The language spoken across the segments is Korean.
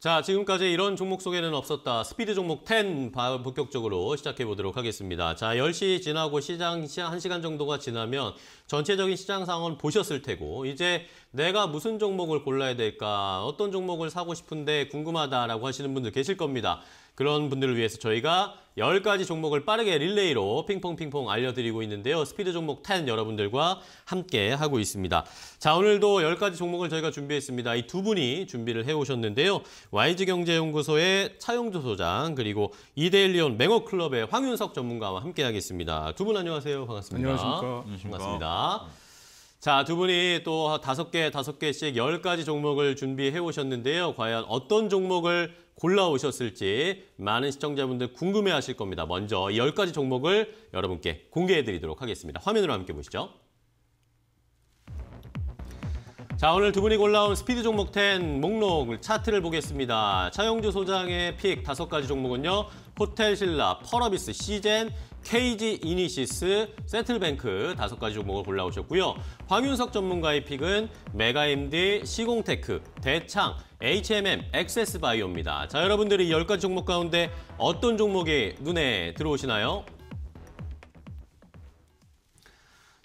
자, 지금까지 이런 종목 속에는 없었다. 스피드 종목 10 본격적으로 시작해 보도록 하겠습니다. 자, 10시 지나고 시장 1시간 정도가 지나면 전체적인 시장 상황을 보셨을 테고 이제 내가 무슨 종목을 골라야 될까? 어떤 종목을 사고 싶은데 궁금하다라고 하시는 분들 계실 겁니다. 그런 분들을 위해서 저희가 10가지 종목을 빠르게 릴레이로 핑퐁핑퐁 알려드리고 있는데요. 스피드 종목 10 여러분들과 함께 하고 있습니다. 자, 오늘도 10가지 종목을 저희가 준비했습니다. 이 두 분이 준비를 해오셨는데요. YG경제연구소의 차용조 소장 그리고 이데일리온 맹어클럽의 황윤석 전문가와 함께 하겠습니다. 두 분 안녕하세요. 반갑습니다. 안녕하십니까. 반갑습니다. 안녕하십니까. 자, 두 분이 또 다섯 개, 다섯 개씩 열 가지 종목을 준비해 오셨는데요. 과연 어떤 종목을 골라 오셨을지 많은 시청자분들 궁금해 하실 겁니다. 먼저 열 가지 종목을 여러분께 공개해 드리도록 하겠습니다. 화면으로 함께 보시죠. 자 오늘 두 분이 골라온 스피드 종목 10 목록을 차트를 보겠습니다. 차영주 소장의 픽 다섯 가지 종목은요. 호텔신라, 펄어비스, 시젠, KG 이니시스, 세틀뱅크 다섯 가지 종목을 골라오셨고요. 황윤석 전문가의 픽은 메가MD, 시공테크, 대창, HMM, 액세스바이오입니다자 여러분들이 1 0가지 종목 가운데 어떤 종목이 눈에 들어오시나요?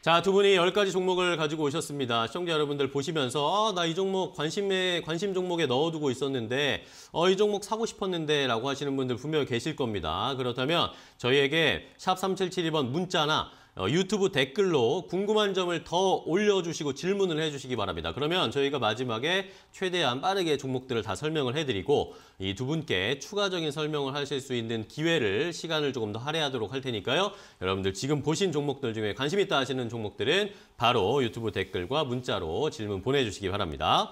자, 두 분이 열가지 종목을 가지고 오셨습니다. 시청자 여러분들 보시면서 아, 나 이 종목 관심에 관심 종목에 넣어두고 있었는데 어, 이 종목 사고 싶었는데 라고 하시는 분들 분명히 계실 겁니다. 그렇다면 저희에게 샵 3772번 문자나 어, 유튜브 댓글로 궁금한 점을 더 올려주시고 질문을 해주시기 바랍니다. 그러면 저희가 마지막에 최대한 빠르게 종목들을 다 설명을 해드리고 이 두 분께 추가적인 설명을 하실 수 있는 기회를 시간을 조금 더 할애하도록 할 테니까요. 여러분들 지금 보신 종목들 중에 관심 있다 하시는 종목들은 바로 유튜브 댓글과 문자로 질문 보내주시기 바랍니다.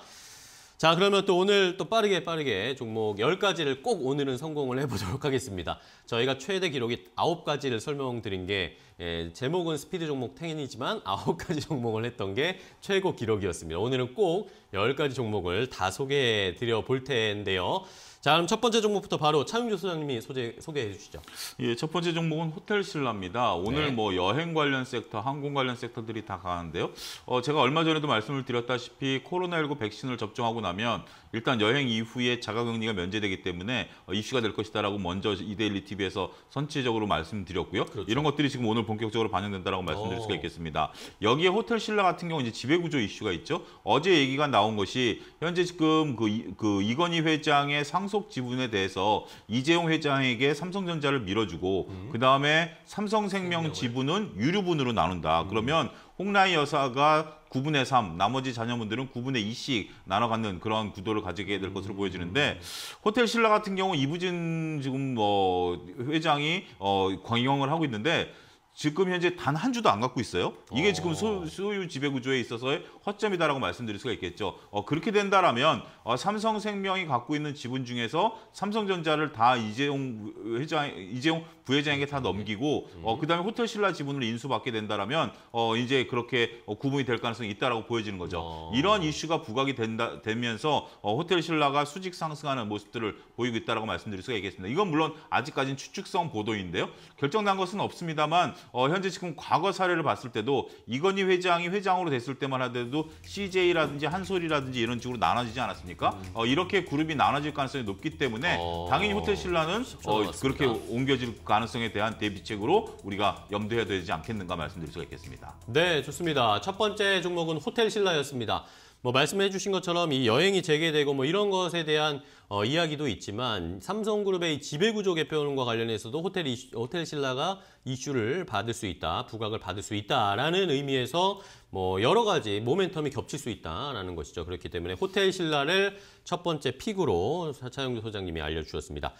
자 그러면 또 오늘 또 빠르게 빠르게 종목 10가지를 꼭 오늘은 성공을 해보도록 하겠습니다. 저희가 최대 기록이 9가지를 설명드린 게 예, 제목은 스피드 종목 10이지만 9가지 종목을 했던 게 최고 기록이었습니다. 오늘은 꼭 10가지 종목을 다 소개해 드려 볼 텐데요. 자, 그럼 첫 번째 종목부터 바로 차윤규 소장님이 소재, 소개해 주시죠. 예, 첫 번째 종목은 호텔 신라입니다. 오늘 네. 뭐 여행 관련 섹터, 항공 관련 섹터들이 다 강한데요. 어, 제가 얼마 전에도 말씀을 드렸다시피 코로나19 백신을 접종하고 나면 일단 여행 이후에 자가격리가 면제되기 때문에 어, 이슈가 될 것이다라고 먼저 이데일리 TV에서 선취적으로 말씀드렸고요. 그렇죠. 이런 것들이 지금 오늘 본격적으로 반영된다라고 말씀드릴 오. 수가 어. 있겠습니다. 여기에 호텔 신라 같은 경우 이제 지배구조 이슈가 있죠. 어제 얘기가 나온 것이 현재 지금 그, 그 이건희 회장의 상 상속 지분에 대해서 이재용 회장에게 삼성전자를 밀어주고 음. 그다음에 삼성생명 지분은 유류분으로 나눈다. 음. 그러면 홍라희 여사가 9분의 3, 나머지 자녀분들은 9분의 2씩 나눠 갖는 그런 구도를 가지게 될 것으로 음. 보여지는데 호텔 신라 같은 경우 이부진 지금 뭐 회장이 어 경영을 하고 있는데 지금 현재 단 한 주도 안 갖고 있어요. 이게 오. 지금 소, 어. 유 지배 구조에 있어서의 허점이다라고 말씀드릴 수가 있겠죠. 어, 그렇게 된다라면 어, 삼성생명이 갖고 있는 지분 중에서 삼성전자를 다 이재용 회장, 이재용 부회장에게 다 넘기고 어, 음. 그다음에 호텔신라 지분을 인수받게 된다라면 어, 이제 그렇게 어, 구분이 될 가능성이 있다라고 보여지는 거죠. 어. 이런 이슈가 부각이 된다 되면서 어, 호텔신라가 수직 상승하는 모습들을 보이고 있다라고 말씀드릴 수가 있겠습니다. 이건 물론 아직까지는 추측성 보도인데요. 결정난 것은 없습니다만. 어, 현재 지금 과거 사례를 봤을 때도 이건희 회장이 회장으로 됐을 때만 하더라도 CJ라든지 한솔이라든지 이런 식으로 나눠지지 않았습니까? 음. 어, 이렇게 그룹이 나눠질 가능성이 높기 때문에 어, 당연히 호텔신라는 어, 그렇게 옮겨질 가능성에 대한 대비책으로 우리가 염두해야 되지 않겠는가 말씀드릴 수가 있겠습니다. 네, 좋습니다. 첫 번째 종목은 호텔신라였습니다. 뭐 말씀해 주신 것처럼 이 여행이 재개되고 뭐 이런 것에 대한 어, 이야기도 있지만 삼성그룹의 지배구조 개편과 관련해서도 호텔 이슈, 호텔 신라가 이슈를 받을 수 있다, 부각을 받을 수 있다라는 의미에서 뭐 여러 가지 모멘텀이 겹칠 수 있다라는 것이죠. 그렇기 때문에 호텔 신라를 첫 번째 픽으로 차영주 소장님이 알려주셨습니다.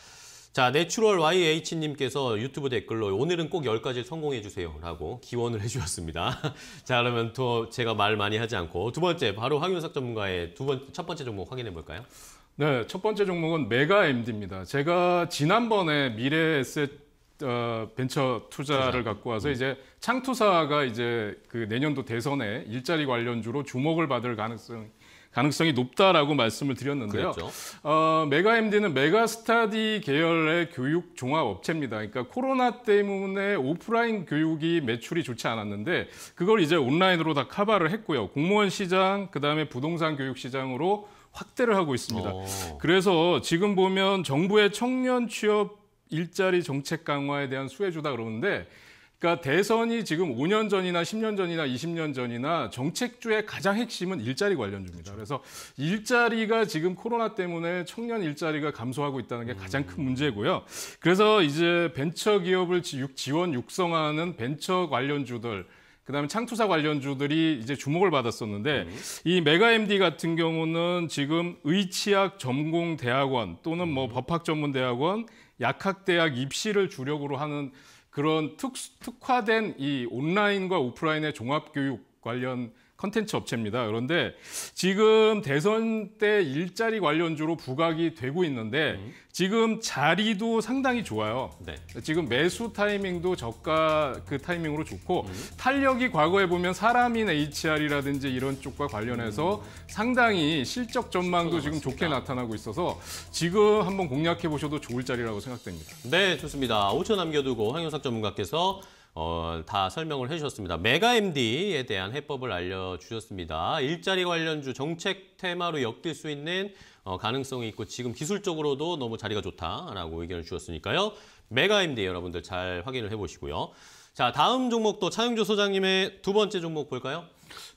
자, 내추럴 YH님께서 유튜브 댓글로 오늘은 꼭 10가지 성공해주세요 라고 기원을 해주셨습니다. 자, 그러면 또 제가 말 많이 하지 않고 두 번째, 바로 황윤석 전문가의 두 번, 첫 번째 종목 확인해 볼까요? 네, 첫 번째 종목은 메가 MD입니다. 제가 지난번에 미래 에셋 어, 벤처 투자를 갖고 와서 음. 이제 창투사가 이제 그 내년도 대선에 일자리 관련주로 주목을 받을 가능성이 가능성이 높다라고 말씀을 드렸는데요. 어, 메가MD는 메가스타디 계열의 교육 종합 업체입니다. 그러니까 코로나 때문에 오프라인 교육이 매출이 좋지 않았는데 그걸 이제 온라인으로 다 커버를 했고요. 공무원 시장, 그다음에 부동산 교육 시장으로 확대를 하고 있습니다. 오. 어. 그래서 지금 보면 정부의 청년 취업 일자리 정책 강화에 대한 수혜주다 그러는데 그러니까 대선이 지금 5년 전이나 10년 전이나 20년 전이나 정책주의 가장 핵심은 일자리 관련주입니다. 그렇죠. 그래서 일자리가 지금 코로나 때문에 청년 일자리가 감소하고 있다는 게 가장 큰 음. 문제고요. 그래서 이제 벤처 기업을 지원 육성하는 벤처 관련주들 그다음에 창투사 관련주들이 이제 주목을 받았었는데 음. 이 메가 MD 같은 경우는 지금 의치학 전공 대학원 또는 뭐 음. 법학 전문 대학원, 약학 대학 입시를 주력으로 하는 그런 특, 특화된 이 온라인과 오프라인의 종합교육 관련 컨텐츠 업체입니다. 그런데 지금 대선 때 일자리 관련주로 부각이 되고 있는데 음. 지금 자리도 상당히 좋아요. 네. 지금 매수 타이밍도 저가 그 타이밍으로 좋고 음. 탄력이 과거에 보면 사람인 HR이라든지 이런 쪽과 관련해서 음. 상당히 실적 전망도 지금 좋게 나타나고 있어서 지금 한번 공략해 보셔도 좋을 자리라고 생각됩니다. 네, 좋습니다. 5초 남겨두고 황영석 전문가께서 어, 다 설명을 해주셨습니다. 메가MD에 대한 해법을 알려주셨습니다. 일자리 관련주 정책 테마로 엮일 수 있는 어, 가능성이 있고 지금 기술적으로도 너무 자리가 좋다라고 의견을 주셨으니까요. 메가MD 여러분들 잘 확인을 해보시고요. 자 다음 종목도 차영주 소장님의 두 번째 종목 볼까요?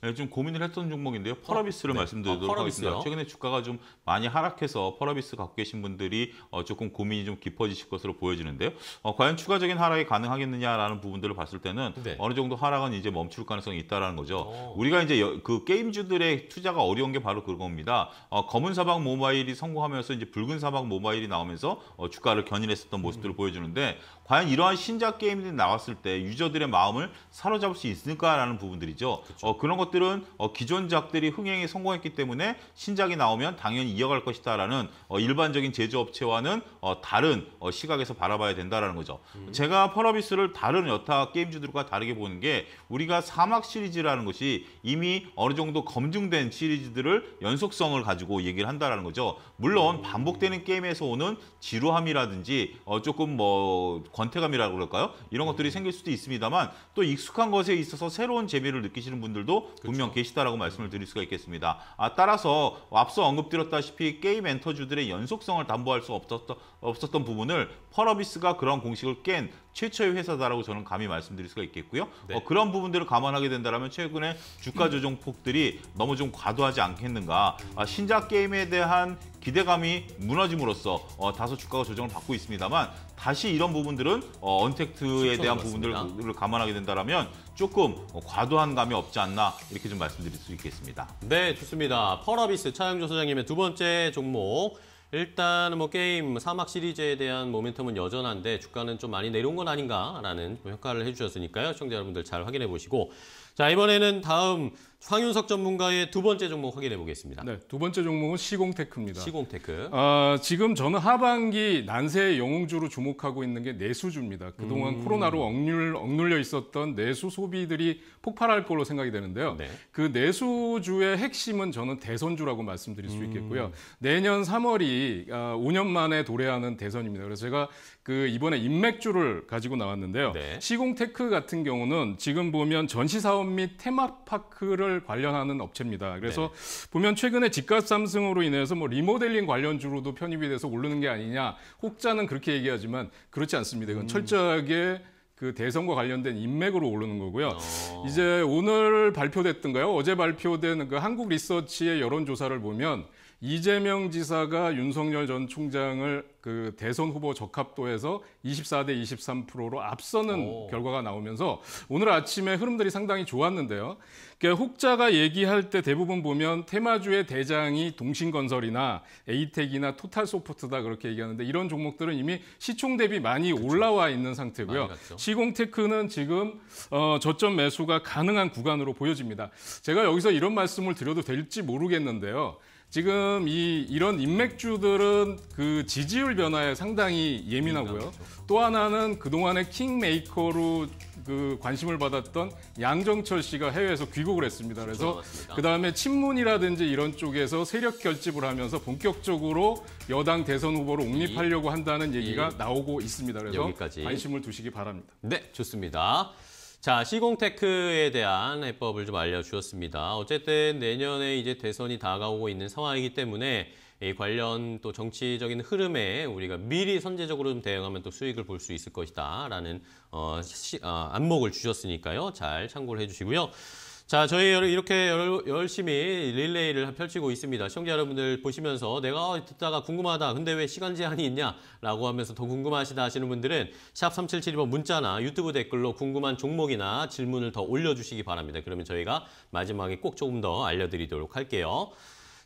네, 예, 지금 고민을 했던 종목인데요. 어, 펄어비스를 네. 말씀드리도록 아, 하겠습니다. 최근에 주가가 좀 많이 하락해서 펄어비스 갖고 계신 분들이 어, 조금 고민이 좀 깊어지실 것으로 보여지는데요. 어, 과연 추가적인 하락이 가능하겠느냐라는 부분들을 봤을 때는 네. 어느 정도 하락은 이제 멈출 가능성이 있다라는 거죠. 오. 어. 우리가 이제 여, 그 게임주들의 투자가 어려운 게 바로 그겁니다. 어, 검은 사막 모바일이 성공하면서 이제 붉은 사막 모바일이 나오면서 어, 주가를 견인했었던 모습들을 음. 보여주는데 과연 이러한 신작 게임들이 나왔을 때 유저들의 마음을 사로잡을 수 있을까라는 부분들이죠. 그렇죠. 어, 그런 것들은 어, 기존 작들이 흥행에 성공했기 때문에 신작이 나오면 당연히 이어갈 것이다라는 어, 일반적인 제조업체와는 어, 다른 어, 시각에서 바라봐야 된다라는 거죠. 음. 제가 펄어비스를 다른 여타 게임주들과 다르게 보는 게 우리가 사막 시리즈라는 것이 이미 어느 정도 검증된 시리즈들을 연속성을 가지고 얘기를 한다라는 거죠. 물론 음. 반복되는 게임에서 오는 지루함이라든지 어, 조금 뭐 권태감이라고 그럴까요? 이런 것들이 음. 생길 수도 있습니다만 또 익숙한 것에 있어서 새로운 재미를 느끼시는 분들도 분들도 그렇죠. 분명 계시다라고 말씀을 드릴 수가 있겠습니다. 아, 따라서 앞서 언급드렸다시피 게임 엔터주들의 연속성을 담보할 수없었 없었던 부분을 펄어비스가 그런 공식을 깬 최초의 회사다라고 저는 감히 말씀드릴 수가 있겠고요. 네. 어, 그런 부분들을 감안하게 된다면 최근에 주가 음. 조정 폭들이 너무 좀 과도하지 않겠는가. 아, 신작 게임에 대한 기대감이 무너짐으로써 어, 다소 주가가 조정을 받고 있습니다만 다시 이런 부분들은 어, 언택트에 대한 부분들을 감안하게 된다면 조금 어, 과도한 감이 없지 않나 이렇게 좀 말씀드릴 수 있겠습니다. 네, 좋습니다. 펄아비스 차영조 소장님의 두 번째 종목 일단 뭐 게임 사막 시리즈에 대한 모멘텀은 여전한데 주가는 좀 많이 내려온 건 아닌가라는 평가를 해주셨으니까요. 시청자 여러분들 잘 확인해 보시고 자 이번에는 다음 황윤석 전문가의 두 번째 종목 확인해 보겠습니다. 네, 두 번째 종목은 시공테크입니다. 시공테크. 아, 지금 저는 하반기 난세의 영웅주로 주목하고 있는 게 내수주입니다. 그동안 음. 코로나로 억눌, 억눌려 있었던 내수 소비들이 폭발할 걸로 생각이 되는데요. 네. 그 내수주의 핵심은 저는 대선주라고 말씀드릴 수 음. 있겠고요. 음. 내년 3월이 아, 5년 만에 도래하는 대선입니다. 그래서 제가 그 이번에 인맥주를 가지고 나왔는데요. 네. 시공테크 같은 경우는 지금 보면 전시 사업 및 테마파크를 관련하는 업체입니다. 그래서 네. 보면 최근에 집값 상승으로 인해서 뭐 리모델링 관련주로도 편입이 돼서 오르는 게 아니냐. 혹자는 그렇게 얘기하지만 그렇지 않습니다. 이건 음. 철저하게 그 대선과 관련된 인맥으로 오르는 거고요. 어... 이제 오늘 발표됐던가요? 어제 발표된 그 한국 리서치의 여론조사를 보면 이재명 지사가 윤석열 전 총장을 그 대선 후보 적합도에서 24대 23%로 앞서는 오. 결과가 나오면서 오늘 아침에 흐름들이 상당히 좋았는데요. 그러니까 혹자가 얘기할 때 대부분 보면 테마주의 대장이 동신건설이나 에이텍이나 토탈소프트다 그렇게 얘기하는데 이런 종목들은 이미 시총 대비 많이 그쵸. 올라와 있는 상태고요. 시공테크는 지금 어, 저점 매수가 가능한 구간으로 보여집니다. 제가 여기서 이런 말씀을 드려도 될지 모르겠는데요. 지금 이 이런 인맥주들은 그 지지율 변화에 상당히 예민하고요. 음, 그렇죠. 또 하나는 그동안의 킹메이커로 그 관심을 받았던 양정철 씨가 해외에서 귀국을 했습니다. 음, 그래서 그다음에 친문이라든지 이런 쪽에서 세력 결집을 하면서 본격적으로 여당 대선 후보로 음. 옹립하려고 한다는 얘기가 나오고 있습니다. 그래서 여기까지. 관심을 두시기 바랍니다. 네, 좋습니다. 자, 시공테크에 대한 해법을 좀알려주셨습니다 어쨌든 내년에 이제 대선이 다가오고 있는 상황이기 때문에 이 관련 또 정치적인 흐름에 우리가 미리 선제적으로 좀 대응하면 또 수익을 볼 수 있을 것이다라는 어, 시, 어, 안목을 주셨으니까요. 잘 참고를 해주시고요. 자, 저희 이렇게 열심히 릴레이를 펼치고 있습니다. 시청자 여러분들 보시면서 내가 듣다가 궁금하다. 근데 왜 시간 제한이 있냐? 라고 하면서 더 궁금하시다 하시는 분들은 샵 3772번 문자나 유튜브 댓글로 궁금한 종목이나 질문을 더 올려주시기 바랍니다. 그러면 저희가 마지막에 꼭 조금 더 알려드리도록 할게요.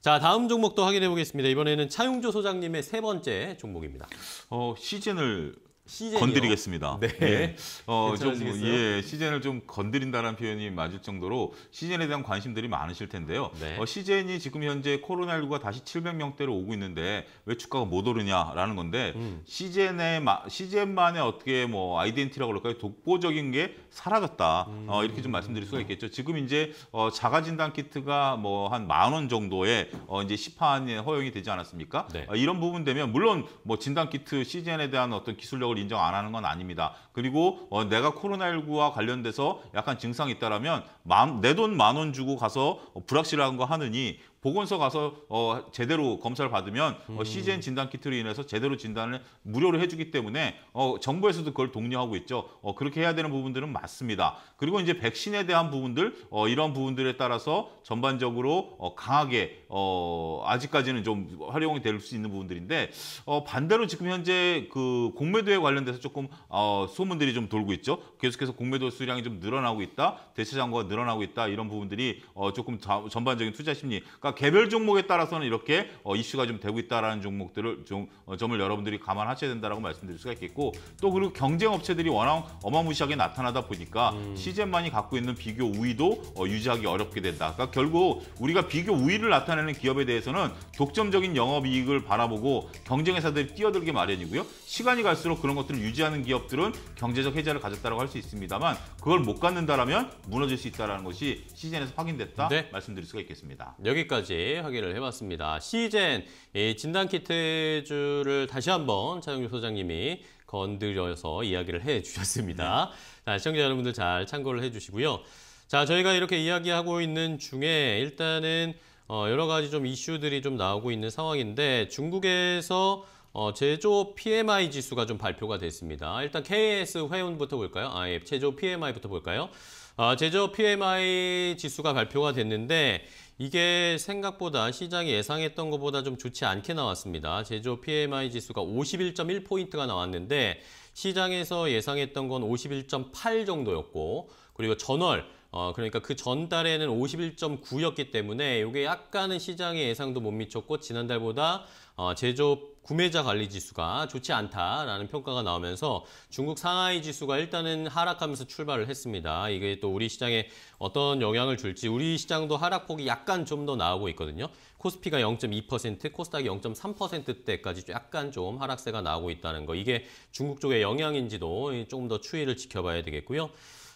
자 다음 종목도 확인해 보겠습니다. 이번에는 차용조 소장님의 세 번째 종목입니다. 어, 시즌을 시즌이요? 건드리겠습니다. 네. 예. 어, 좀, 예, 시즌을 좀 건드린다는 표현이 맞을 정도로 시즌에 대한 관심들이 많으실 텐데요. 네. 어, 시즌이 지금 현재 코로나19가 다시 700명대로 오고 있는데 왜 주가가 못 오르냐라는 건데 음. 시즌의 시즌만의 어떻게 뭐 아이덴티라고 그럴까요? 독보적인 게 사라졌다. 음. 어, 이렇게 좀 말씀드릴 수가 있겠죠. 지금 이제 어, 자가 진단 키트가 뭐 한 만 원 정도에 어, 이제 시판에 허용이 되지 않았습니까? 네. 어, 이런 부분 되면 물론 뭐 진단 키트 시즌에 대한 어떤 기술력을 인정 안 하는 건 아닙니다. 그리고 어, 내가 코로나19와 관련돼서 약간 증상이 있다라내돈 만 원 주고 가서 불확실한 거 하느니 보건소 가서 어, 제대로 검사를 받으면 어, 음. CGN 진단 키트로 인해서 제대로 진단을 무료로 해주기 때문에 어, 정부에서도 그걸 독려하고 있죠. 어, 그렇게 해야 되는 부분들은 맞습니다. 그리고 이제 백신에 대한 부분들 어, 이런 부분들에 따라서 전반적으로 어, 강하게 어, 아직까지는 좀 활용이 될 수 있는 부분들인데 어, 반대로 지금 현재 그 공매도에 관련돼서 조금 어, 소문들이 좀 돌고 있죠. 계속해서 공매도 수량이 좀 늘어나고 있다, 대체 장고가 늘어나고 있다 이런 부분들이 어, 조금 자, 전반적인 투자 심리. 그러니까 그러니까 개별 종목에 따라서는 이렇게 어, 이슈가 좀 되고 있다라는 종목들을 좀 어, 점을 여러분들이 감안하셔야 된다라고 말씀드릴 수가 있겠고 또 그리고 경쟁 업체들이 워낙 어마무시하게 나타나다 보니까 음. 시젠만이 갖고 있는 비교 우위도 어, 유지하기 어렵게 된다. 그러니까 결국 우리가 비교 우위를 나타내는 기업에 대해서는 독점적인 영업 이익을 바라보고 경쟁 회사들이 뛰어들게 마련이고요. 시간이 갈수록 그런 것들을 유지하는 기업들은 경제적 해자를 가졌다고 할 수 있습니다만 그걸 못 갖는다라면 무너질 수 있다라는 것이 시즌에서 확인됐다 네. 말씀드릴 수가 있겠습니다. 여기까지. 여기까지 확인을 해봤습니다. 시젠 예, 진단키트주를 다시 한번 차영주 소장님이 건드려서 이야기를 해주셨습니다. 네. 자, 시청자 여러분들 잘 참고를 해주시고요. 자, 저희가 이렇게 이야기하고 있는 중에 일단은 어, 여러 가지 좀 이슈들이 좀 나오고 있는 상황인데 중국에서 어, 제조 PMI 지수가 좀 발표가 됐습니다. 일단 KS 회원부터 볼까요? 아, 예, 제조 PMI부터 볼까요? 아, 제조 PMI 지수가 발표가 됐는데 이게 생각보다 시장이 예상했던 것보다 좀 좋지 않게 나왔습니다. 제조 PMI 지수가 51.1포인트가 나왔는데 시장에서 예상했던 건 51.8 정도였고 그리고 전월 어, 그러니까 그 전달에는 51.9였기 때문에 이게 약간은 시장의 예상도 못 미쳤고 지난달보다 어, 제조업 구매자 관리 지수가 좋지 않다라는 평가가 나오면서 중국 상하이 지수가 일단은 하락하면서 출발을 했습니다. 이게 또 우리 시장에 어떤 영향을 줄지 우리 시장도 하락폭이 약간 좀 더 나오고 있거든요. 코스피가 0.2%, 코스닥이 0.3%대까지 약간 좀 하락세가 나오고 있다는 거. 이게 중국 쪽의 영향인지도 조금 더 추이를 지켜봐야 되겠고요.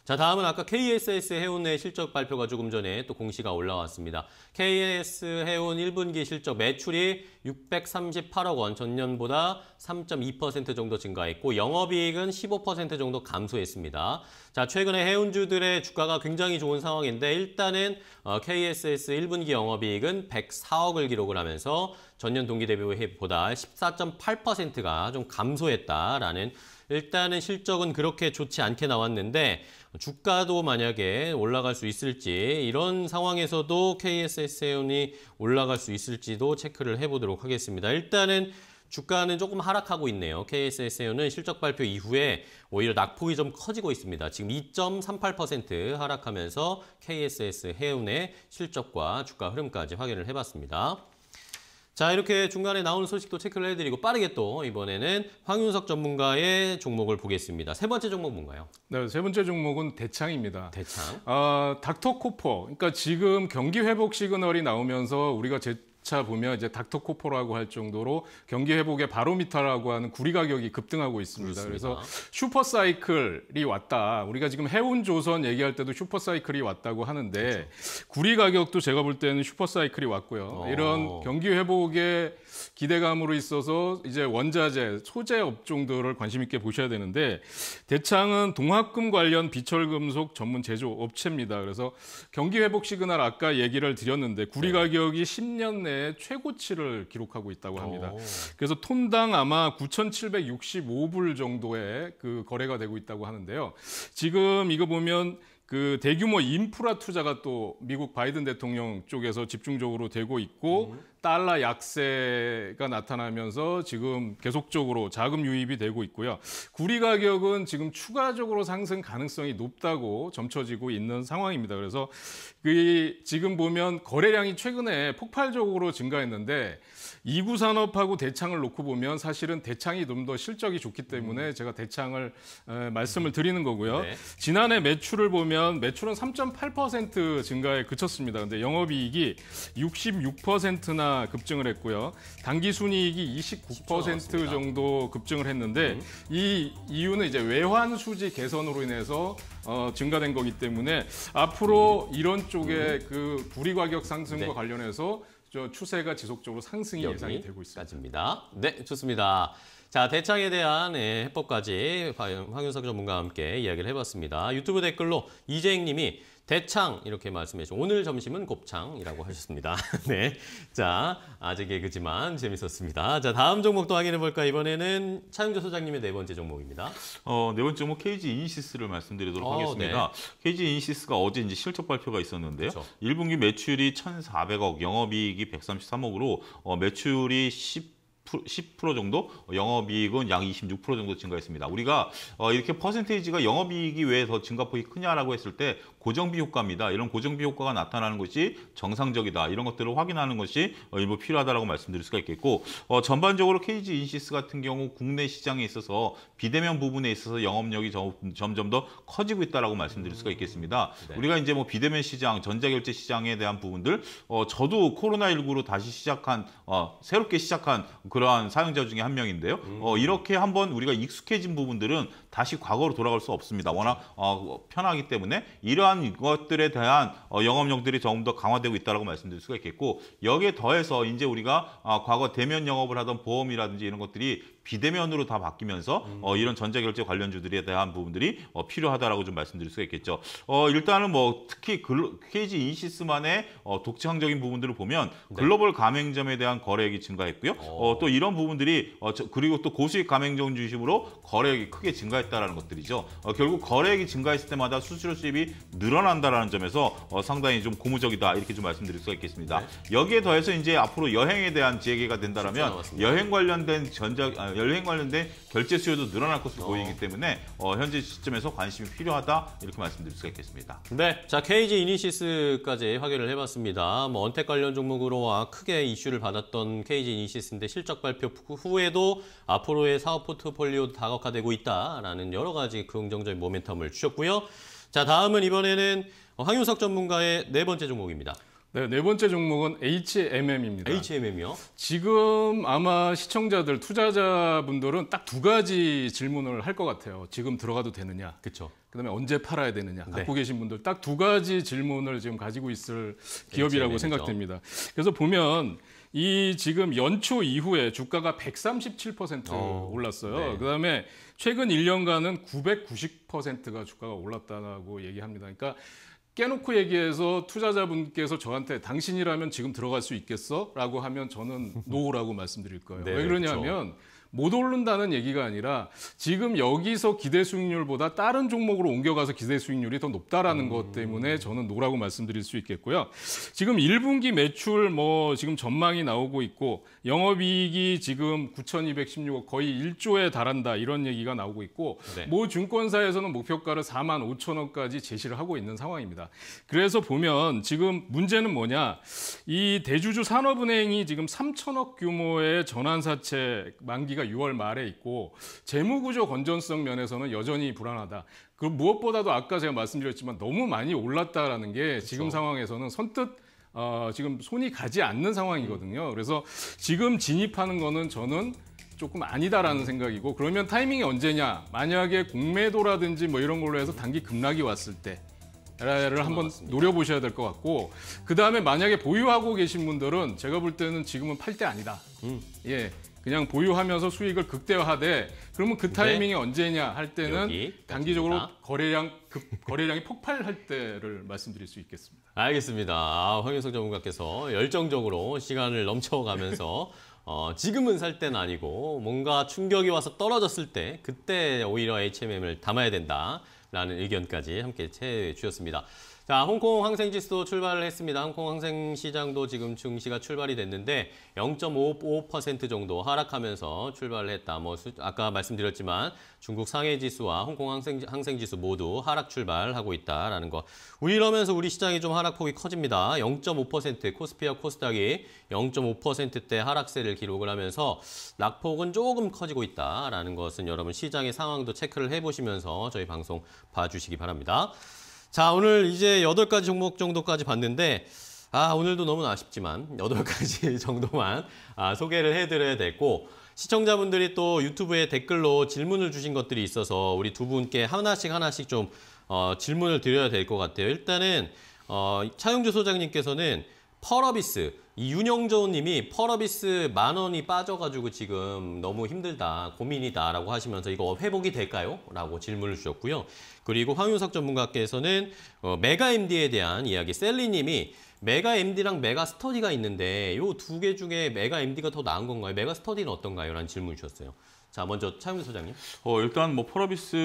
자, 다음은 아까 KSS 해운의 실적 발표가 조금 전에 또 공시가 올라왔습니다. KS s 해운 1분기 실적 매출이 638억 원, 전년보다 3.2% 정도 증가했고 영업이익은 15% 정도 감소했습니다. 자, 최근에 해운주들의 주가가 굉장히 좋은 상황인데 일단은 KSS 어, 1분기 영업이익은 104억을 기록을 하면서 전년 동기 대비보다 14.8%가 좀 감소했다라는 일단은 실적은 그렇게 좋지 않게 나왔는데 주가도 만약에 올라갈 수 있을지 이런 상황에서도 KSS해운이 올라갈 수 있을지도 체크를 해보도록 하겠습니다. 일단은 주가는 조금 하락하고 있네요. k s s 은 실적 발표 이후에 오히려 낙폭이 좀 커지고 있습니다. 지금 2.38% 하락하면서 KSS 해운의 실적과 주가 흐름까지 확인을 해봤습니다. 자 이렇게 중간에 나오는 소식도 체크를 해드리고 빠르게 또 이번에는 황윤석 전문가의 종목을 보겠습니다. 세 번째 종목 뭔가요? 네, 세 번째 종목은 대창입니다. 대창? 아, 닥터코퍼. 그러니까 지금 경기 회복 시그널이 나오면서 우리가 제, 차 보면 이제 닥터 코포라고 할 정도로 경기 회복의 바로미터라고 하는 구리 가격이 급등하고 있습니다. 그렇습니다. 그래서 슈퍼 사이클이 왔다. 우리가 지금 해운 조선 얘기할 때도 슈퍼 사이클이 왔다고 하는데 그렇죠. 구리 가격도 제가 볼 때는 슈퍼 사이클이 왔고요. 오. 어. 이런 경기 회복의 기대감으로 있어서 이제 원자재, 소재 업종들을 관심 있게 보셔야 되는데 대창은 동학금 관련 비철금속 전문 제조 업체입니다. 그래서 경기 회복 시그널 아까 얘기를 드렸는데 구리 네. 가격이 10년 내 최고치를 기록하고 있다고 합니다. 오. 그래서 톤당 아마 9,765불 정도의 그 거래가 되고 있다고 하는데요. 지금 이거 보면 그 대규모 인프라 투자가 또 미국 바이든 대통령 쪽에서 집중적으로 되고 있고 음. 달러 약세가 나타나면서 지금 계속적으로 자금 유입이 되고 있고요. 구리 가격은 지금 추가적으로 상승 가능성이 높다고 점쳐지고 있는 상황입니다. 그래서 그 지금 보면 거래량이 최근에 폭발적으로 증가했는데 2구 산업하고 대창을 놓고 보면 사실은 대창이 좀 더 실적이 좋기 때문에 음. 제가 대창을 말씀을 드리는 거고요. 네. 지난해 매출을 보면 매출은 3.8% 증가에 그쳤습니다. 근데 영업이익이 66%나 급증을 했고요. 단기 순이익이 29% 정도 급증을 했는데 음. 이 이유는 이제 외환 수지 개선으로 인해서 어, 증가된 거기 때문에 앞으로 음. 이런 쪽에 음. 그 구리 가격 상승과 네. 관련해서 추세가 지속적으로 상승이 예상이 되고 있습니다. 까지입니다. 네, 좋습니다. 자, 대창에 대한 예, 해법까지 황윤석 전문가와 함께 이야기를 해봤습니다. 유튜브 댓글로 이재행 님이 대창 이렇게 말씀해 주고 오늘 점심은 곱창이라고 하셨습니다. 네, 자 아직 개그지만 재밌었습니다. 자 다음 종목도 확인해 볼까 이번에는 차영조 소장님의 네 번째 종목입니다. 어네 번째 종목 KG 인시스를 말씀드리도록 어, 네. 하겠습니다. 네. KG 인시스가 어제 이제 실적 발표가 있었는데요. 그렇죠. 1분기 매출이 1,400억, 영업이익이 133억으로 어, 매출이 10 10% 정도, 어, 영업이익은 약 26% 정도 증가했습니다. 우리가 어, 이렇게 퍼센테이지가 영업이익이 왜 더 증가폭이 크냐라고 했을 때 고정비 효과입니다. 이런 고정비 효과가 나타나는 것이 정상적이다. 이런 것들을 확인하는 것이 어, 일부 필요하다고 말씀드릴 수가 있겠고 전반적으로 KG 인시스 같은 경우 국내 시장에 있어서 비대면 부분에 있어서 영업력이 점점 더 커지고 있다라고 말씀드릴 수가 있겠습니다. 네. 우리가 이제 뭐 비대면 시장, 전자결제 시장에 대한 부분들 저도 코로나19로 다시 시작한 새롭게 시작한 그런 그러한 사용자 중에 한 명인데요. 음. 어, 이렇게 한번 우리가 익숙해진 부분들은 다시 과거로 돌아갈 수 없습니다. 그렇죠. 워낙 어, 편하기 때문에 이러한 것들에 대한 어, 영업력들이 조금 더 강화되고 있다고 말씀드릴 수가 있겠고 여기에 더해서 이제 우리가 어, 과거 대면 영업을 하던 보험이라든지 이런 것들이 비대면으로 다 바뀌면서 음. 어, 이런 전자결제 관련주들에 대한 부분들이 어, 필요하다라고 좀 말씀드릴 수가 있겠죠. 어, 일단은 뭐 특히 글로, k 인시스만의 어, 독창적인 부분들을 보면 네. 글로벌 네. 가맹점에 대한 거래액이 증가했고요. 어. 어, 또 이런 부분들이 어, 저, 그리고 또 고수익 가맹점 중심으로 거래액이 크게 증가했다라는 것들이죠. 어, 결국 거래액이 증가했을 때마다 수수료 수입이 늘어난다라는 점에서 어, 상당히 좀 고무적이다 이렇게 좀 말씀드릴 수가 있겠습니다. 네. 여기에 더해서 이제 앞으로 여행에 대한 재개가 된다라면 여행 관련된 전자 아, 여행 관련된 결제 수요도 늘어날 것으로 어. 보이기 때문에 어, 현재 시점에서 관심이 필요하다 이렇게 말씀드릴 수가 있겠습니다. 네, 자 KG 이니시스까지 확인을 해봤습니다. 뭐 언택 관련 종목으로 크게 이슈를 받았던 KG 이니시스인데 실적 발표 후에도 앞으로의 사업 포트폴리오도 다각화되고 있다라는 여러 가지 그 긍정적인 모멘텀을 주셨고요. 자 다음은 이번에는 황윤석 전문가의 네 번째 종목입니다. 네, 네 번째 종목은 HMM입니다. HMM이요? 지금 아마 시청자들, 투자자분들은 딱 두 가지 질문을 할 것 같아요. 지금 들어가도 되느냐? 그렇죠. 그다음에 언제 팔아야 되느냐? 네. 갖고 계신 분들 딱 두 가지 질문을 지금 가지고 있을 기업이라고 HMM이죠. 생각됩니다. 그래서 보면 이 지금 연초 이후에 주가가 137% 어, 올랐어요. 네. 그다음에 최근 1년간은 990%가 주가가 올랐다고 얘기합니다. 그러니까 깨놓고 얘기해서 투자자분께서 저한테 당신이라면 지금 들어갈 수 있겠어? 라고 하면 저는 노라고 우 말씀드릴 거예요. 네, 왜 그러냐면 그렇죠. 못 오른다는 얘기가 아니라 지금 여기서 기대 수익률보다 다른 종목으로 옮겨가서 기대 수익률이 더 높다라는 음. 것 때문에 음. 저는 노라고 말씀드릴 수 있겠고요. 지금 1분기 매출 뭐 지금 전망이 나오고 있고 영업이익이 지금 9,216억 거의 1조에 달한다 이런 얘기가 나오고 있고 네. 모 증권사에서는 목표가를 4만 5천 원까지 제시를 하고 있는 상황입니다. 그래서 보면 지금 문제는 뭐냐 이 대주주 산업은행이 지금 3천억 규모의 전환사채 만기가 통계가 그러니까 6월 말에 있고 재무구조 건전성 면에서는 여전히 불안하다. 그 무엇보다도 아까 제가 말씀드렸지만 너무 많이 올랐다라는 게 그렇죠. 지금 상황에서는 선뜻 어, 지금 손이 가지 않는 상황이거든요. 그래서 지금 진입하는 거는 저는 조금 아니다라는 음. 생각이고 그러면 타이밍이 언제냐? 만약에 공매도라든지 뭐 이런 걸로 해서 단기 급락이 왔을 때를 한번 노려보셔야 될 것 같고 그 다음에 만약에 보유하고 계신 분들은 제가 볼 때는 지금은 팔 때 아니다. 음. 예, 그냥 보유하면서 수익을 극대화하되 그러면 그 네. 타이밍이 네. 언제냐 할 때는 단기적으로 있니다 거래량 급, 거래량이 폭발할 때를 말씀드릴 수 있겠습니다. 알겠습니다. 아, 황윤석 전문가께서 열정적으로 시간을 넘쳐가면서 어, 지금은 살 때는 아니고 뭔가 충격이 와서 떨어졌을 때 그때 오히려 HMM을 담아야 된다라는 의견까지 함께 채 주셨습니다. 자, 홍콩 항생지수도 출발을 했습니다. 홍콩 항생시장도 지금 증시가 출발이 됐는데 0.55% 정도 하락하면서 출발을 했다. 뭐 수, 아까 말씀드렸지만 중국 상해지수와 홍콩 항생, 항생지수 모두 하락 출발하고 있다라는 거. 이러면서 우리 시장이 좀 하락폭이 커집니다. 0.5% 코스피와 코스닥이 0.5%대 하락세를 기록을 하면서 낙폭은 조금 커지고 있다라는 것은 여러분 시장의 상황도 체크를 해보시면서 저희 방송 봐주시기 바랍니다. 자, 오늘 이제 여덟 가지 종목 정도까지 봤는데 아, 오늘도 너무 아쉽지만 여덟 가지 정도만 아, 소개를 해드려야 됐고 시청자분들이 또 유튜브에 댓글로 질문을 주신 것들이 있어서 우리 두 분께 하나씩 하나씩 좀 어, 질문을 드려야 될 것 같아요. 일단은 어, 차용주 소장님께서는 펄어비스 이 윤영조님이 펄어비스 만 원이 빠져가지고 지금 너무 힘들다 고민이다라고 하시면서 이거 회복이 될까요? 라고 질문을 주셨고요. 그리고 황윤석 전문가께서는 어, 메가 MD에 대한 이야기 셀리님이 메가 MD랑 메가 스터디가 있는데 요 두 개 중에 메가 MD가 더 나은 건가요? 메가 스터디는 어떤가요? 라는 질문 을 주셨어요. 자, 먼저 차영민 소장님. 어, 일단 뭐 폴아비스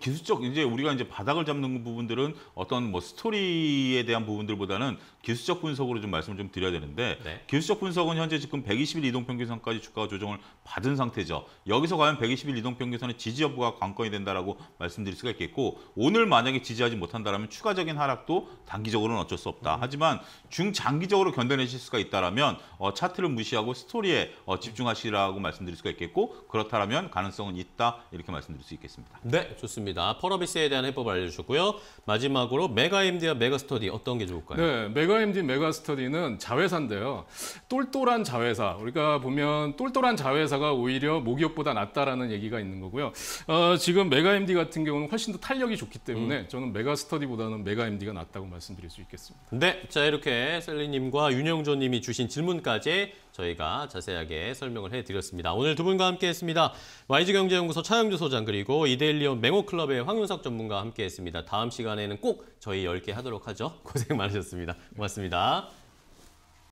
기술적 이제 우리가 이제 바닥을 잡는 부분들은 어떤 뭐 스토리에 대한 부분들보다는 기술적 분석으로 좀 말씀을 좀 드려야 되는데 네. 기술적 분석은 현재 지금 120일 이동 평균선까지 주가 조정을 받은 상태죠. 여기서 과연 120일 이동 평균선의 지지 여부가 관건이 된다라고 말씀드릴 수가 있겠고 오늘 만약에 지지하지 못한다라면 추가적인 하락도 단기적으로는 어쩔 수 없다. 음. 하지만 중장기적으로 견뎌내실 수가 있다라면 어, 차트를 무시하고 스토리에 어, 집중하시라고 말씀드릴 수가 있겠고 그렇다 선하면 가능성은 있다 이렇게 말씀드릴 수 있겠습니다. 네, 좋습니다. 펄어비스에 대한 해법 알려주셨고요. 마지막으로 메가MD와 메가스터디 어떤 게 좋을까요? 네, 메가MD, 메가스터디는 자회사인데요. 똘똘한 자회사, 우리가 보면 똘똘한 자회사가 오히려 모기업보다 낫다라는 얘기가 있는 거고요. 어, 지금 메가MD 같은 경우는 훨씬 더 탄력이 좋기 때문에 음. 저는 메가스터디보다는 메가MD가 낫다고 말씀드릴 수 있겠습니다. 네, 자 이렇게 셀리님과 윤영조님이 주신 질문까지 저희가 자세하게 설명을 해드렸습니다. 오늘 두 분과 함께했습니다. YG경제연구소 차영주 소장 그리고 이데일리온 맹호클럽의 황윤석 전문가와 함께했습니다. 다음 시간에는 꼭 저희 10개 하도록 하죠. 고생 많으셨습니다. 고맙습니다.